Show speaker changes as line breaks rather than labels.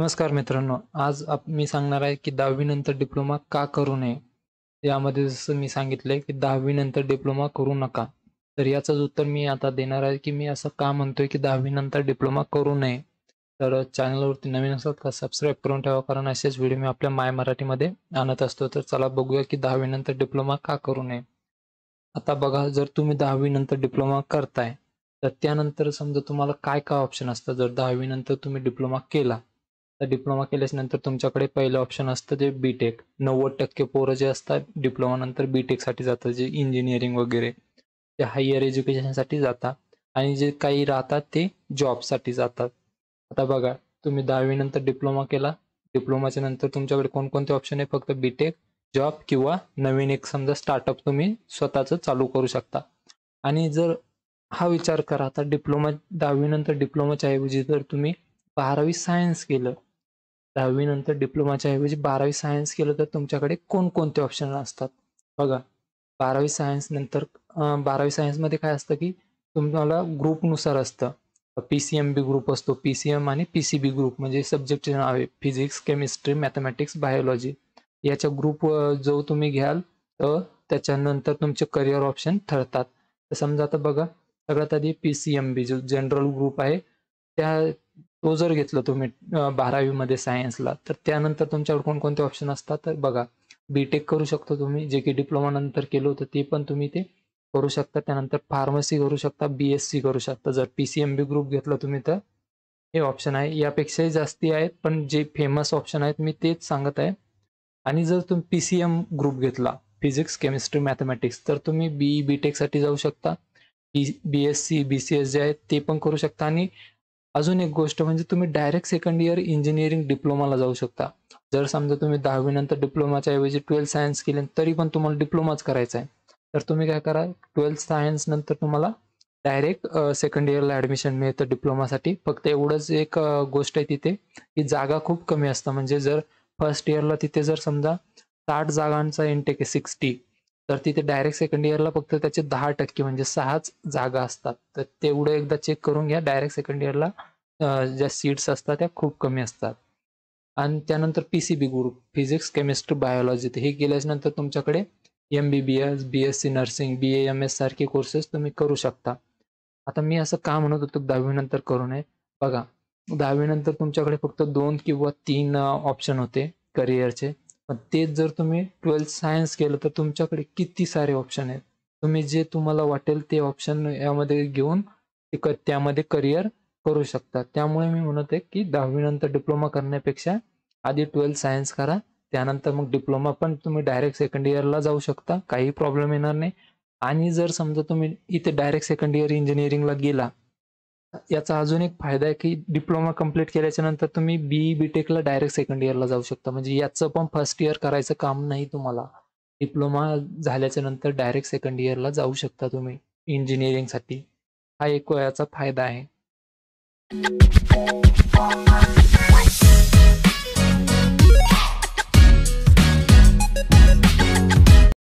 नमस्कार मित्रांनो आज आप मी सांगणार आहे की दहावीनंतर डिप्लोमा का करू नये यामध्ये जसं मी सांगितलं आहे की दहावीनंतर डिप्लोमा करू नका तर याचंच उत्तर मी आता देणार आहे की मी असं का म्हणतोय की दहावीनंतर डिप्लोमा करू नये तर चॅनलवरती नवीन असतात का सबस्क्राईब करून ठेवा कारण असेच व्हिडिओ मी आपल्या माय मराठीमध्ये आणत असतो तर चला बघूया की दहावीनंतर डिप्लोमा का करू नये आता बघा जर तुम्ही दहावीनंतर डिप्लोमा करताय तर त्यानंतर समजा तुम्हाला काय काय ऑप्शन असतं जर दहावीनंतर तुम्ही डिप्लोमा केला डिप्लोमा केल्यानंतर तुमच्याकडे पहिलं ऑप्शन असतं ते बीटेक नव्वद टक्के पोरं जे असतात डिप्लोमा नंतर बीटेक साठी जातात जे इंजिनिअरिंग वगैरे ते हायर एज्युकेशनसाठी जातात आणि जे काही राहतात ते जॉबसाठी जातात आता बघा तुम्ही दहावीनंतर डिप्लोमा केला डिप्लोमाच्या नंतर तुमच्याकडे कोणकोणते ऑप्शन आहे फक्त बीटेक जॉब किंवा नवीन एक समजा स्टार्टअप तुम्ही स्वतःचं चालू करू शकता आणि जर हा विचार करा आता डिप्लोमा दहावीनंतर डिप्लोमाच्या ऐवजी जर तुम्ही बारावी सायन्स केलं दहावी नंतर डिप्लोमाच्या ऐवजी बारावी सायन्स केलं तर तुमच्याकडे कोणकोणते ऑप्शन असतात बघा बारावी सायन्स नंतर बारावी सायन्समध्ये काय असतं की तुम्हाला ग्रुपनुसार असतं P C M B group असतो पी सी एम आणि पी सी बी ग्रुप म्हणजे सब्जेक्टचे नाव आहे फिजिक्स केमिस्ट्री मॅथमॅटिक्स बायोलॉजी याच्या ग्रुप जो तुम्ही घ्याल तर त्याच्यानंतर तुमचे करिअर ऑप्शन ठरतात तर समजा आता बघा सगळ्यात आधी पी सी एम बी जो जनरल ग्रुप आहे त्या तो जर घेतला तुम्ही बारावीमध्ये सायन्सला तर त्यानंतर तुमच्याकडे कोणकोणते ऑप्शन असतात तर बघा बीटेक करू शकता तुम्ही जे की डिप्लोमा नंतर केलं होतं ते पण तुम्ही ते करू शकता त्यानंतर फार्मसी करू शकता बी एस सी करू शकता जर P C M B group घेतलं तुम्ही तर हे ऑप्शन आहे यापेक्षाही जास्ती आहेत पण जे फेमस ऑप्शन आहेत मी तेच सांगत आहे आणि जर तुम्ही पी सी एम ग्रुप घेतला फिजिक्स केमिस्ट्री मॅथमॅटिक्स तर तुम्ही बीई बी टेकसाठी जाऊ शकता B B S C B C S जे आहेत ते पण करू शकता आणि अजून एक गोष्ट म्हणजे तुम्ही डायरेक्ट सेकंड इयर इंजिनिअरिंग डिप्लोमाला जाऊ शकता जर समजा तुम्ही दहावीनंतर डिप्लोमाच्या ऐवजी ट्वेल्थ सायन्स केले तरी पण तुम्हाला डिप्लोमाच करायचा आहे तर तुम्ही काय करा ट्वेल्थ सायन्स नंतर तुम्हाला डायरेक्ट सेकंड इयरला ऍडमिशन मिळतं डिप्लोमासाठी फक्त एवढंच एक गोष्ट आहे तिथे की जागा खूप कमी असतं म्हणजे जर फर्स्ट इयरला तिथे जर समजा साठ जागांचा इंटेक आहे सिक्स्टी तर तिथे डायरेक्ट सेकंड इयरला फक्त त्याचे दहा टक्के म्हणजे सहाच जागा असतात तर तेवढं एकदा चेक करून घ्या डायरेक्ट सेकंड इयरला ज्या सीट्स असतात त्या खूप कमी असतात आणि त्यानंतर P C B group physics chemistry biology हे नंतर तुमच्याकडे M B B S B S C nursing B A M S सारखे कोर्सेस तुम्ही करू शकता आता मी असं का म्हणत होतो दहावीनंतर करू नये बघा दहावीनंतर तुमच्याकडे फक्त दोन किंवा तीन ऑप्शन होते करिअरचे पण तेच जर तुम्ही ट्वेल्थ सायन्स केलं तर तुमच्याकडे किती सारे ऑप्शन आहेत तुम्ही जे तुम्हाला वाटेल ते ऑप्शन यामध्ये घेऊन त्यामध्ये करिअर करू शकता त्यामुळे मी म्हणत आहे की दहावीनंतर डिप्लोमा करण्यापेक्षा आधी ट्वेल्थ सायन्स करा त्यानंतर मग डिप्लोमा पण तुम्ही डायरेक्ट सेकंड इयरला जाऊ शकता काही प्रॉब्लेम येणार नाही आणि जर समजा तुम्ही इथे डायरेक्ट सेकंड इयर इंजिनिअरिंगला गेला याचा अजून एक फायदा आहे की डिप्लोमा कंप्लीट केल्याच्या नंतर तुम्ही बीई बीटेकला डायरेक्ट सेकंड इयरला जाऊ शकता म्हणजे याचं पण फर्स्ट इयर करायचं काम नाही तुम्हाला डिप्लोमा झाल्याच्या नंतर डायरेक्ट सेकंड इयरला जाऊ शकता तुम्ही इंजिनिअरिंगसाठी हा एक याचा फायदा आहे